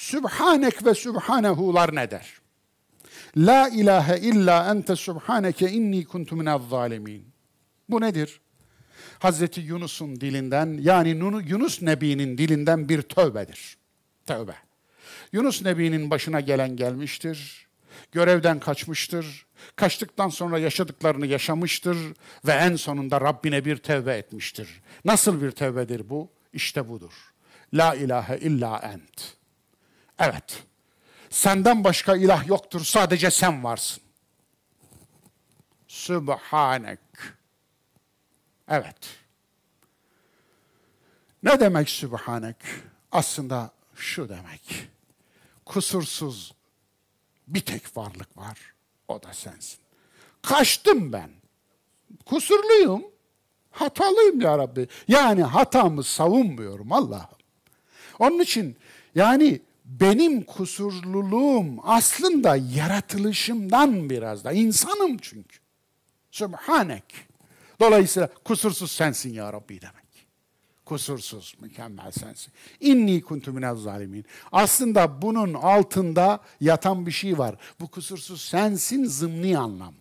Sübhanek ve Sübhanehular ne der? La ilahe illa ente subhaneke inni kuntu minel zalimin. Bu nedir? Hazreti Yunus'un dilinden yani Yunus Nebi'nin dilinden bir tövbedir. Tövbe. Yunus Nebi'nin başına gelen gelmiştir. Görevden kaçmıştır. Kaçtıktan sonra yaşadıklarını yaşamıştır ve en sonunda Rabbine bir tövbe etmiştir. Nasıl bir tövbedir bu? İşte budur. La ilahe illa ent. Evet. Senden başka ilah yoktur. Sadece sen varsın. Sübhanek. Evet. Ne demek Sübhanek? Aslında şu demek. Kusursuz bir tek varlık var. O da sensin. Kaçtım ben. Kusurluyum. Hatalıyım ya Rabbi. Yani hatamı savunmuyorum Allah'ım. Onun için yani benim kusurluluğum aslında yaratılışımdan biraz da. insanım çünkü. Sübhanek. Dolayısıyla kusursuz sensin ya Rabbi demek. Kusursuz, mükemmel sensin. İnni kuntu minel zalimin. Aslında bunun altında yatan bir şey var. Bu kusursuz sensin zımni anlam.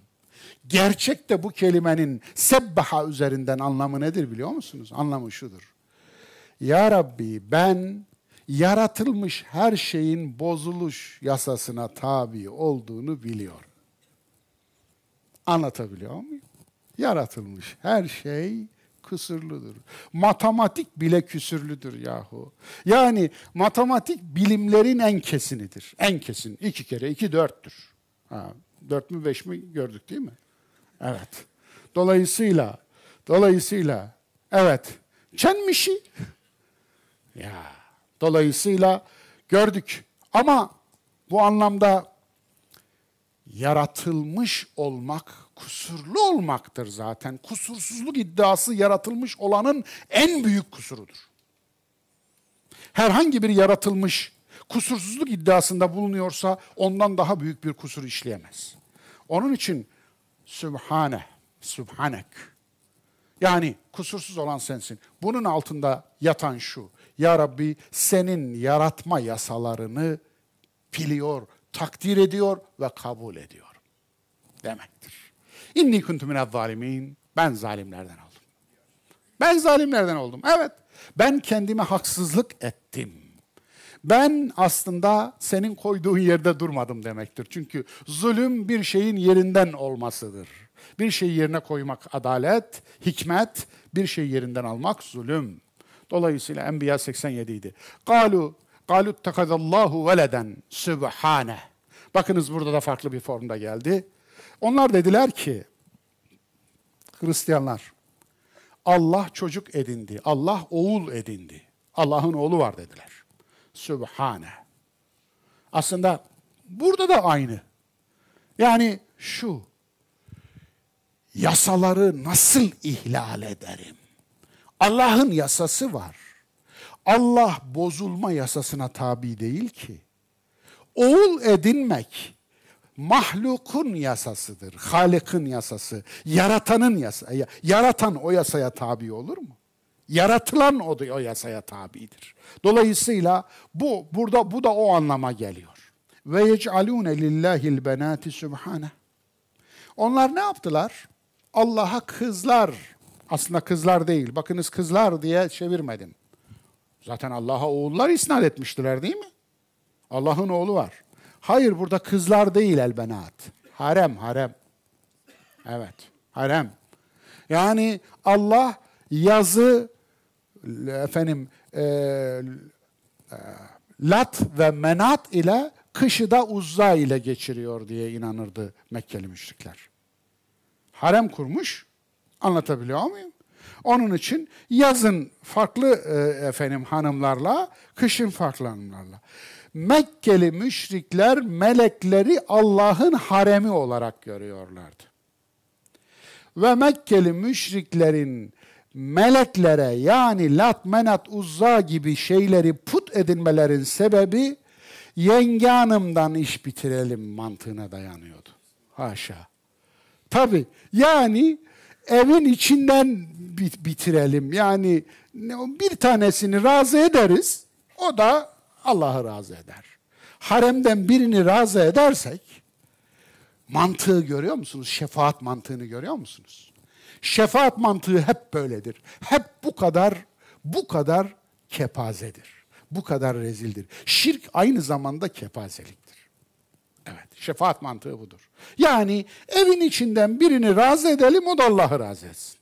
Gerçekte bu kelimenin sebbaha üzerinden anlamı nedir biliyor musunuz? Anlamı şudur. Ya Rabbi ben yaratılmış her şeyin bozuluş yasasına tabi olduğunu biliyor. Anlatabiliyor muyum? Yaratılmış her şey kısırlıdır. Matematik bile küsürlüdür yahu. Yani matematik bilimlerin en kesinidir. En kesin. İki kere iki dörttür. Ha, dört mü beş mi gördük değil mi? Evet. Dolayısıyla, dolayısıyla evet. Çenmişi. ya. Dolayısıyla gördük. Ama bu anlamda yaratılmış olmak kusurlu olmaktır zaten. Kusursuzluk iddiası yaratılmış olanın en büyük kusurudur. Herhangi bir yaratılmış kusursuzluk iddiasında bulunuyorsa ondan daha büyük bir kusur işleyemez. Onun için Sübhane, Sübhanek yani kusursuz olan sensin. Bunun altında yatan şu. Ya Rabbi senin yaratma yasalarını biliyor, takdir ediyor ve kabul ediyor demektir. İnni kuntu minel zalimin. Ben zalimlerden oldum. Ben zalimlerden oldum. Evet. Ben kendime haksızlık ettim. Ben aslında senin koyduğun yerde durmadım demektir. Çünkü zulüm bir şeyin yerinden olmasıdır. Bir şeyi yerine koymak adalet, hikmet, bir şeyi yerinden almak zulüm. Dolayısıyla Enbiya 87 idi. Galu, galu takadallahu veleden sübhane. Bakınız burada da farklı bir formda geldi. Onlar dediler ki, Hristiyanlar, Allah çocuk edindi, Allah oğul edindi. Allah'ın oğlu var dediler. Sübhane. Aslında burada da aynı. Yani şu, yasaları nasıl ihlal ederim? Allah'ın yasası var. Allah bozulma yasasına tabi değil ki. Oğul edinmek mahlukun yasasıdır. Halik'in yasası, yaratanın yasası. Yaratan o yasaya tabi olur mu? Yaratılan o, o yasaya tabidir. Dolayısıyla bu burada bu da o anlama geliyor. Ve yec'alûne lillahil benati subhane. Onlar ne yaptılar? Allah'a kızlar, aslında kızlar değil, bakınız kızlar diye çevirmedim. Zaten Allah'a oğullar isnat etmiştiler değil mi? Allah'ın oğlu var. Hayır burada kızlar değil elbenat. Harem, harem. Evet, harem. Yani Allah yazı, efendim, e, e, lat ve menat ile kışı da uzza ile geçiriyor diye inanırdı Mekkeli müşrikler harem kurmuş. Anlatabiliyor muyum? Onun için yazın farklı e, efendim hanımlarla, kışın farklı hanımlarla. Mekkeli müşrikler melekleri Allah'ın haremi olarak görüyorlardı. Ve Mekkeli müşriklerin meleklere yani Lat, Menat, Uzza gibi şeyleri put edinmelerin sebebi yenge hanımdan iş bitirelim mantığına dayanıyordu. Haşa. Tabii. Yani evin içinden bitirelim. Yani bir tanesini razı ederiz. O da Allah'ı razı eder. Haremden birini razı edersek mantığı görüyor musunuz? Şefaat mantığını görüyor musunuz? Şefaat mantığı hep böyledir. Hep bu kadar bu kadar kepazedir. Bu kadar rezildir. Şirk aynı zamanda kepazeliktir. Evet, şefaat mantığı budur. Yani evin içinden birini razı edelim, o da Allah'ı razı etsin.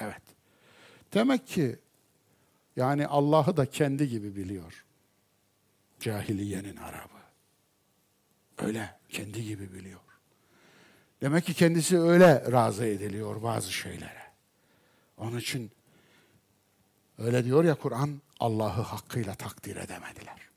Evet. Demek ki yani Allah'ı da kendi gibi biliyor. Cahiliyenin Arabı. Öyle, kendi gibi biliyor. Demek ki kendisi öyle razı ediliyor bazı şeylere. Onun için öyle diyor ya Kur'an, Allah'ı hakkıyla takdir edemediler.